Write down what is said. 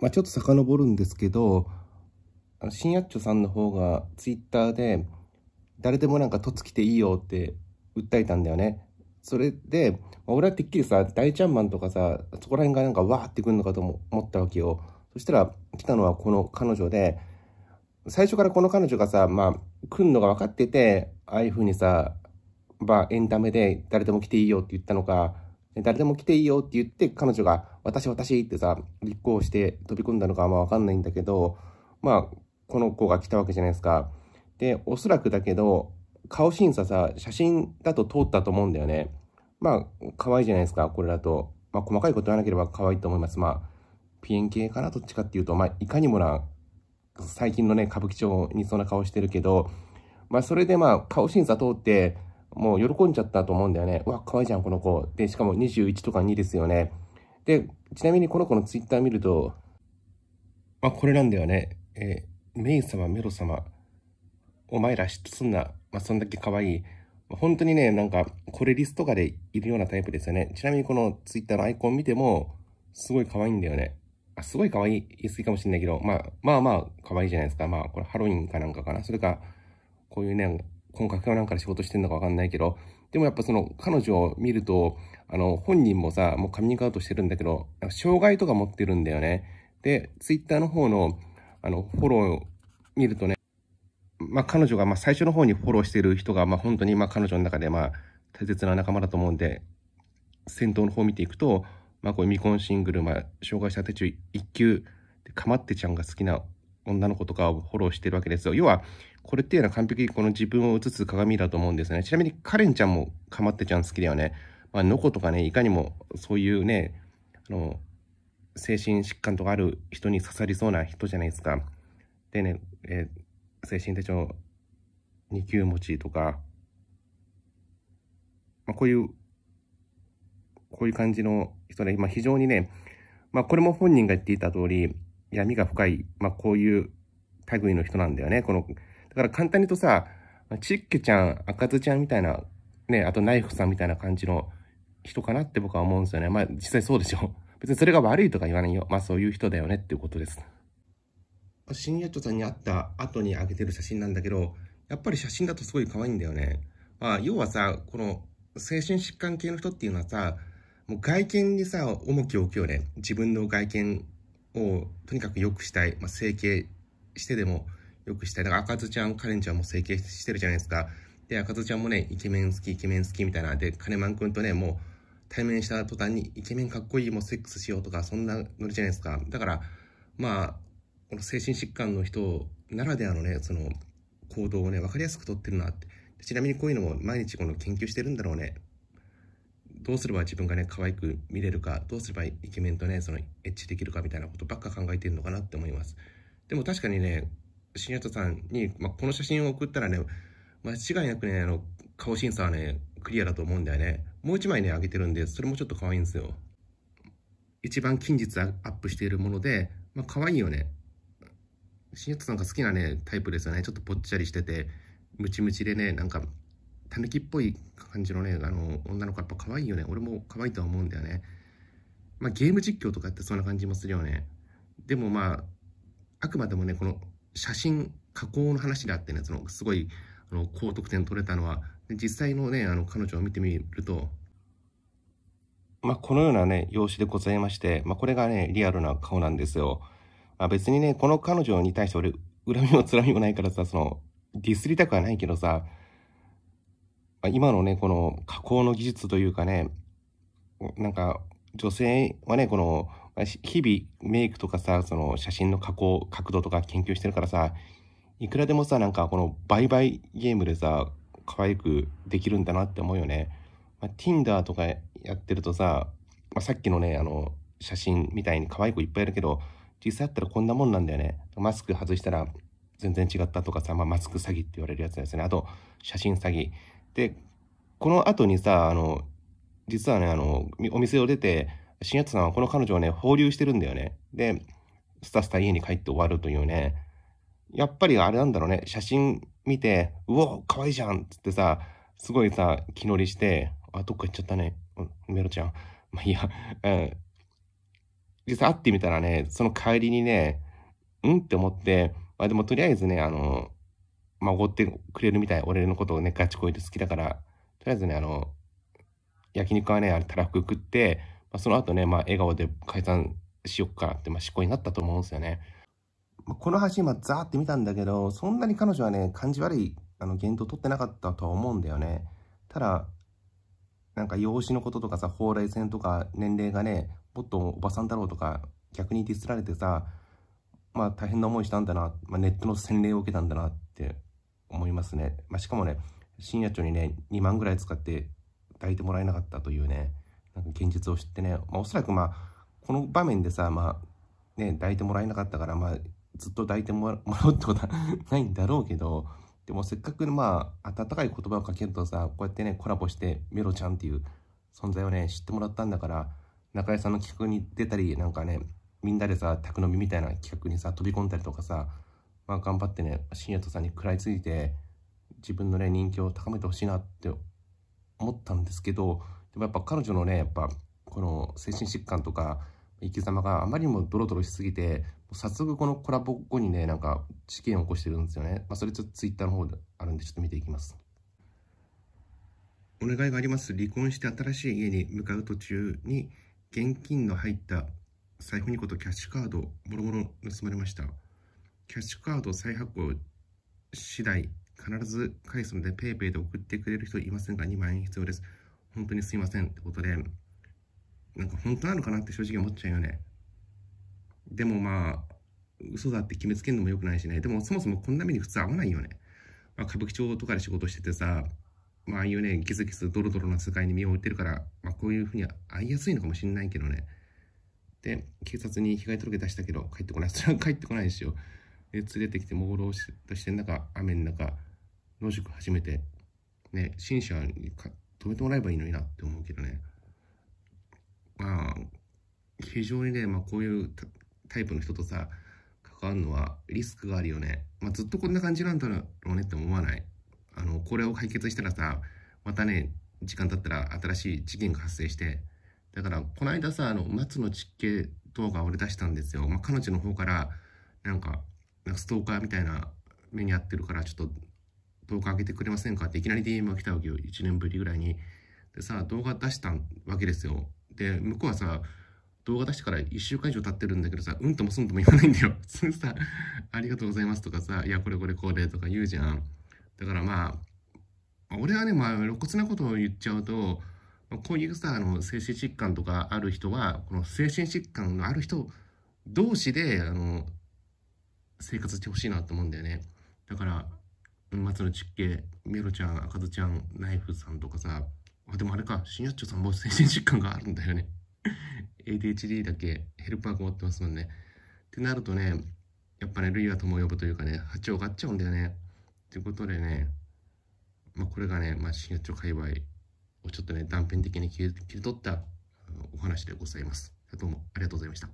まあ、ちょっと遡るんですけど新やっちょさんの方がツイッターで誰でもなんかとつきていいよって訴えたんだよねそれで、まあ、俺はてっきりさ大ちゃんマンとかさそこら辺がなんかわーってくるのかと思ったわけよそしたら来たのはこの彼女で最初からこの彼女がさまあ来んのが分かっててああいう風にさまあエンタメで誰でも来ていいよって言ったのか誰でも来ていいよって言って、彼女が、私、私ってさ、立候補して飛び込んだのかあんまわかんないんだけど、まあ、この子が来たわけじゃないですか。で、おそらくだけど、顔審査さ、写真だと通ったと思うんだよね。まあ、可愛いじゃないですか、これだと。まあ、細かいこと言わなければ可愛いと思います。まあ、ピエン系かな、どっちかっていうと、まあ、いかにもな、最近のね、歌舞伎町にそんな顔してるけど、まあ、それでまあ、顔審査通って、もう喜んじゃったと思うんだよね。うわ、可愛いじゃん、この子。で、しかも21とか2ですよね。で、ちなみにこの子のツイッター見ると、まあ、これなんだよね。えメイ様、メロ様、お前ら嫉妬すんな。まあ、そんだけ可愛い。本当にね、なんか、これリストとかでいるようなタイプですよね。ちなみにこのツイッターのアイコン見ても、すごい可愛いんだよね。あ、すごい可愛い、言い過ぎかもしんないけど、まあ、まあまあ、可愛いじゃないですか。まあ、これハロウィンかなんかかな。それか、こういうね、婚活学なんかで仕事してんのかわかんないけど、でもやっぱその彼女を見ると、あの、本人もさ、もうカミングアウトしてるんだけど、障害とか持ってるんだよね。で、ツイッターの方の、あの、フォローを見るとね、まあ彼女が、まあ最初の方にフォローしてる人が、まあ本当に、まあ彼女の中で、まあ大切な仲間だと思うんで、先頭の方を見ていくと、まあこういう未婚シングル、まあ障害者手中一級、かまってちゃんが好きな女の子とかをフォローしてるわけですよ。要は、これっていうのは完璧にこの自分を映す鏡だと思うんですよね。ちなみにカレンちゃんもかまってちゃん好きだよね。まあ、ノコとかね、いかにもそういうね、あの、精神疾患とかある人に刺さりそうな人じゃないですか。でね、えー、精神手帳2級持ちとか、まあ、こういう、こういう感じの人で、まあ、非常にね、まあ、これも本人が言っていた通り、闇が深い、まあ、こういう類の人なんだよね。このだから簡単に言うとさ、ちっけちゃん、赤ずちゃんみたいな、ね、あとナイフさんみたいな感じの人かなって僕は思うんですよね。まあ実際そうでしょ。別にそれが悪いとか言わないよ。まあそういう人だよねっていうことです。新エットさんに会った後にあげてる写真なんだけど、やっぱり写真だとすごい可愛いんだよね。まあ要はさ、この精神疾患系の人っていうのはさ、もう外見にさ、重きを置くよね。自分の外見をとにかく良くしたい。まあ整形してでも、よくしたい。だから赤津ちゃん、カレンちゃんも整形してるじゃないですか。で、赤津ちゃんもね、イケメン好き、イケメン好きみたいな。で、カネマン君とね、もう、対面した途端にイケメンかっこいいもうセックスしようとかそんなノリじゃないですかだからまあこの精神疾患の人ならではのねその行動をね分かりやすくとってるなってちなみにこういうのも毎日この研究してるんだろうねどうすれば自分がね可愛く見れるかどうすればイケメンとねそのエッチできるかみたいなことばっか考えてるのかなって思いますでも確かにね新人さんに、まあ、この写真を送ったらね、間違いなくね、あの、顔審査はね、クリアだと思うんだよね。もう一枚ね、あげてるんで、それもちょっと可愛いんですよ。一番近日アップしているもので、まあ、可愛いよね。新谷さんが好きなね、タイプですよね。ちょっとぽっちゃりしてて、ムチムチでね、なんか、狸っぽい感じのね、あの、女の子やっぱ可愛いよね。俺も可愛いとは思うんだよね。まあ、ゲーム実況とかってそんな感じもするよね。でもまあ、あくまでもね、この写真加工の話であってね、そのすごいあの高得点取れたのは、実際のね、あの彼女を見てみると、まあ、このようなね、容姿でございまして、まあ、これがね、リアルな顔なんですよ。まあ、別にね、この彼女に対して俺、恨みもつらみもないからさ、その、ディスりたくはないけどさ、まあ、今のね、この加工の技術というかね、なんか、女性はね、この、日々メイクとかさ、その写真の加工、角度とか研究してるからさ、いくらでもさ、なんかこの売買ゲームでさ、可愛くできるんだなって思うよね。まあ、Tinder とかやってるとさ、まあ、さっきのね、あの、写真みたいに可愛い子いっぱいいるけど、実際あったらこんなもんなんだよね。マスク外したら全然違ったとかさ、まあ、マスク詐欺って言われるやつですね。あと、写真詐欺。で、この後にさ、あの、実はね、あの、お店を出て、新八さんはこの彼女をね、放流してるんだよね。で、スタスタ家に帰って終わるというね。やっぱりあれなんだろうね、写真見て、うお、かわいいじゃんっつってさ、すごいさ、気乗りして、あ、どっか行っちゃったね。メロちゃん。まあいいや、うん。実際会ってみたらね、その帰りにね、うんって思って、まあでもとりあえずね、あの、まおごってくれるみたい。俺のことをね、ガチ恋で好きだから、とりあえずね、あの、焼肉はね、あれ、たらふく食って、まあ、その後ね、まあ、笑顔で解散しよっかなって、まあ、思考になったと思うんですよね。この橋今ザーって見たんだけど、そんなに彼女はね、感じ悪いあの言動取ってなかったとは思うんだよね。ただ、なんか養子のこととかさ、蓬莱戦とか年齢がね、もっとおばさんだろうとか、逆にディスられてさ、まあ大変な思いしたんだな、まあ、ネットの洗礼を受けたんだなって思いますね。まあ、しかもね、深夜長にね、2万ぐらい使って抱いてもらえなかったというね。なんか現実を知ってね、まあ、おそらくまあ、この場面でさ、まあ、ね、抱いてもらえなかったから、まあ、ずっと抱いてもらうってことは ないんだろうけど、でもせっかくまあ、温かい言葉をかけるとさ、こうやってね、コラボして、メロちゃんっていう存在をね、知ってもらったんだから、中居さんの企画に出たり、なんかね、みんなでさ、宅飲みみたいな企画にさ、飛び込んだりとかさ、まあ頑張ってね、深夜とさんに食らいついて、自分のね、人気を高めてほしいなって思ったんですけど、でもやっぱ彼女のね、やっぱこの精神疾患とか生き様があまりにもドロドロしすぎて、早速このコラボ後にね、なんか事件を起こしてるんですよね。まあ、それちょっとツイッターの方であるんで、ちょっと見ていきます。お願いがあります。離婚して新しい家に向かう途中に、現金の入った財布2個とキャッシュカード、もろもろ盗まれました。キャッシュカード再発行次第、必ず返すので、PayPay で送ってくれる人いませんか2万円必要です。本当にすいませんってことで、なんか本当なのかなって正直思っちゃうよね。でもまあ、嘘だって決めつけるのも良くないしね。でもそもそもこんな目に普通合わないよね。まあ、歌舞伎町とかで仕事しててさ、まあああいうね、ギスギスドロドロな世界に身を置いてるから、まあこういうふうに会いやすいのかもしんないけどね。で、警察に被害届出したけど、帰ってこない。それは帰ってこないですよ。で、連れてきて朦朧としてる中、雨の中、野宿始めて、ね、新車に止めてもらえばいいのになって思うけどね。まあ、非常にね、まあ、こういうタイプの人とさ、関わるのはリスクがあるよね。まあ、ずっとこんな感じなんだろうねって思わない。あの、これを解決したらさ、またね、時間経ったら新しい事件が発生して、だから、この間さ、あの、松の実刑動画俺出したんですよ。まあ、彼女の方から、なんか、なんかストーカーみたいな目に遭ってるから、ちょっと動画上げてくれませんかっていきなり DM が来たわけよ。1年ぶりぐらいに。でさ、動画出したわけですよ。で、向こうはさ、動画出してから1週間以上経ってるんだけどさ、うんともすんとも言わないんだよ。普通さ、ありがとうございますとかさ、いや、これこれこれとか言うじゃん。だからまあ、俺はね、まあ、露骨なことを言っちゃうと、こういうさ、あの、精神疾患とかある人は、この精神疾患のある人同士で、あの、生活してほしいなと思うんだよね。だから、松野ちっメロちゃん、赤ずちゃん、ナイフさんとかさ、あ、でもあれか、新八丁さんも精神疾患があるんだよね。ADHD だけヘルパーが持ってますもんね。ってなるとね、やっぱね、類は友を呼ぶというかね、波長が合っちゃうんだよね。ということでね、まあ、これがね、まあ、新八丁界隈をちょっとね、断片的に切り取ったお話でございます。どうもありがとうございました。